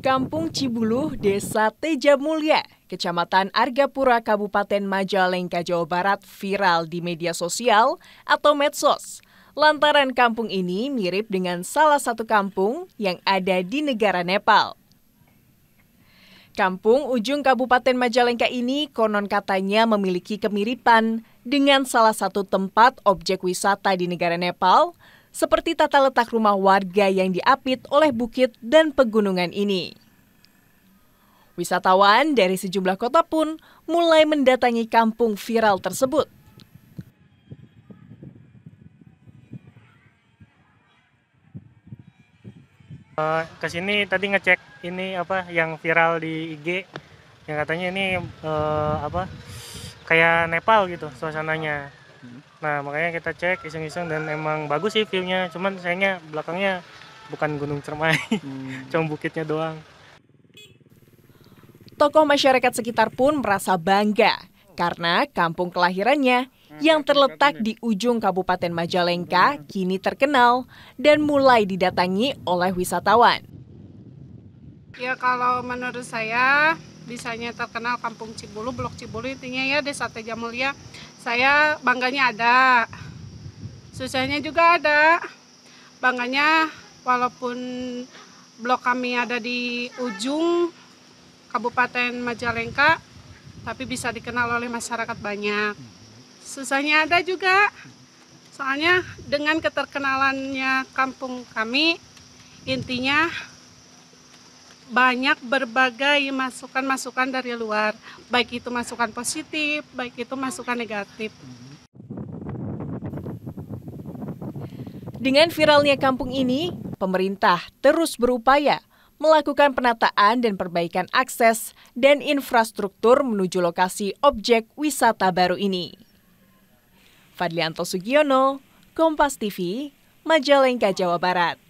Kampung Cibuluh, Desa Teja Mulia, Kecamatan Argapura, Kabupaten Majalengka, Jawa Barat viral di media sosial atau medsos. Lantaran kampung ini mirip dengan salah satu kampung yang ada di negara Nepal. Kampung ujung Kabupaten Majalengka ini konon katanya memiliki kemiripan dengan salah satu tempat objek wisata di negara Nepal, seperti tata letak rumah warga yang diapit oleh bukit dan pegunungan ini. Wisatawan dari sejumlah kota pun mulai mendatangi kampung viral tersebut. Eh, ke sini tadi ngecek ini apa yang viral di IG yang katanya ini eh, apa kayak Nepal gitu suasananya Nah makanya kita cek iseng-iseng dan emang bagus sih viewnya. Cuman sayangnya belakangnya bukan Gunung Cermai, hmm. cuma bukitnya doang. Tokoh masyarakat sekitar pun merasa bangga karena kampung kelahirannya yang terletak di ujung Kabupaten Majalengka kini terkenal dan mulai didatangi oleh wisatawan. Ya kalau menurut saya Bisanya terkenal Kampung Cibulu, Blok Cibulu intinya ya Desa Teja Mulia. Saya bangganya ada, susahnya juga ada. Bangganya walaupun blok kami ada di ujung Kabupaten Majalengka, tapi bisa dikenal oleh masyarakat banyak. Susahnya ada juga, soalnya dengan keterkenalannya kampung kami, intinya banyak berbagai masukan-masukan dari luar, baik itu masukan positif, baik itu masukan negatif. Dengan viralnya kampung ini, pemerintah terus berupaya melakukan penataan dan perbaikan akses dan infrastruktur menuju lokasi objek wisata baru ini. Fadlianto Sugiono, Kompas TV, Majalengka, Jawa Barat.